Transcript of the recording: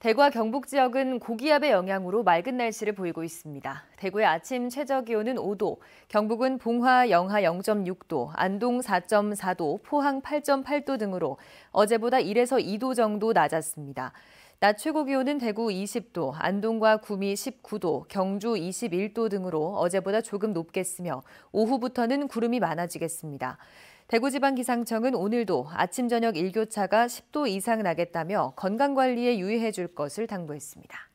대구와 경북 지역은 고기압의 영향으로 맑은 날씨를 보이고 있습니다. 대구의 아침 최저 기온은 5도, 경북은 봉화 영하 0.6도, 안동 4.4도, 포항 8.8도 등으로 어제보다 1에서 2도 정도 낮았습니다. 낮 최고 기온은 대구 20도, 안동과 구미 19도, 경주 21도 등으로 어제보다 조금 높겠으며 오후부터는 구름이 많아지겠습니다. 대구지방기상청은 오늘도 아침 저녁 일교차가 10도 이상 나겠다며 건강관리에 유의해 줄 것을 당부했습니다.